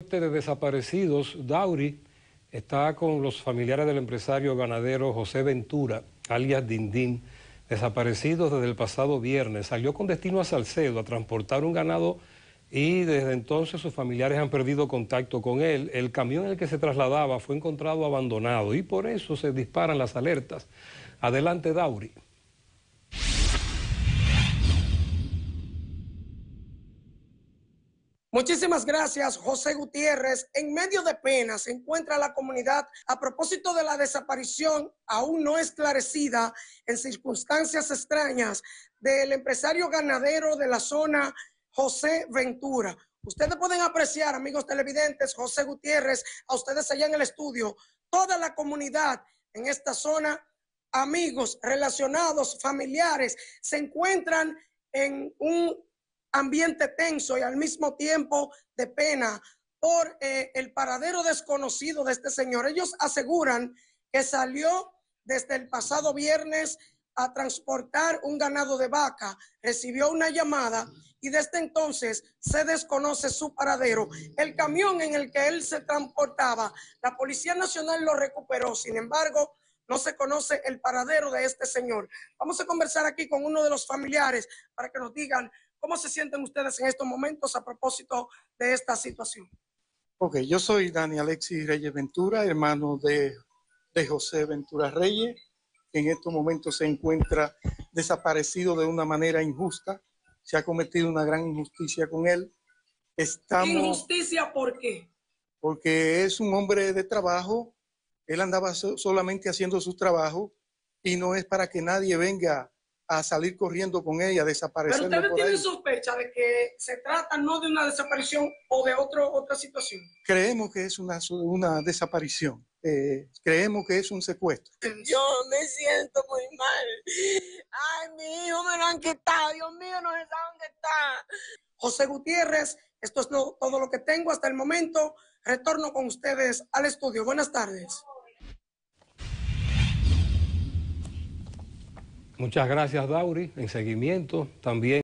de desaparecidos, Dauri está con los familiares del empresario ganadero José Ventura, alias Dindín, desaparecido desde el pasado viernes. Salió con destino a Salcedo a transportar un ganado y desde entonces sus familiares han perdido contacto con él. El camión en el que se trasladaba fue encontrado abandonado y por eso se disparan las alertas. Adelante, Dauri. Muchísimas gracias, José Gutiérrez. En medio de penas se encuentra la comunidad a propósito de la desaparición aún no esclarecida en circunstancias extrañas del empresario ganadero de la zona, José Ventura. Ustedes pueden apreciar, amigos televidentes, José Gutiérrez, a ustedes allá en el estudio, toda la comunidad en esta zona, amigos, relacionados, familiares, se encuentran en un ambiente tenso y al mismo tiempo de pena por eh, el paradero desconocido de este señor. Ellos aseguran que salió desde el pasado viernes a transportar un ganado de vaca, recibió una llamada y desde entonces se desconoce su paradero. El camión en el que él se transportaba, la Policía Nacional lo recuperó, sin embargo, no se conoce el paradero de este señor. Vamos a conversar aquí con uno de los familiares para que nos digan ¿Cómo se sienten ustedes en estos momentos a propósito de esta situación? Ok, yo soy Dani Alexis Reyes Ventura, hermano de, de José Ventura Reyes, que en estos momentos se encuentra desaparecido de una manera injusta. Se ha cometido una gran injusticia con él. Estamos, ¿Injusticia por qué? Porque es un hombre de trabajo, él andaba solamente haciendo su trabajo y no es para que nadie venga a salir corriendo con ella, desaparecer. Pero ustedes tienen sospecha de que se trata no de una desaparición o de otro, otra situación. Creemos que es una, desaparición. Eh, creemos que es un secuestro. Yo me siento muy mal. Ay, mi hijo me lo han quitado. Dios mío, no sé dónde está. José Gutiérrez, esto es todo lo que tengo hasta el momento. Retorno con ustedes al estudio. Buenas tardes. Muchas gracias, Dauri, en seguimiento también.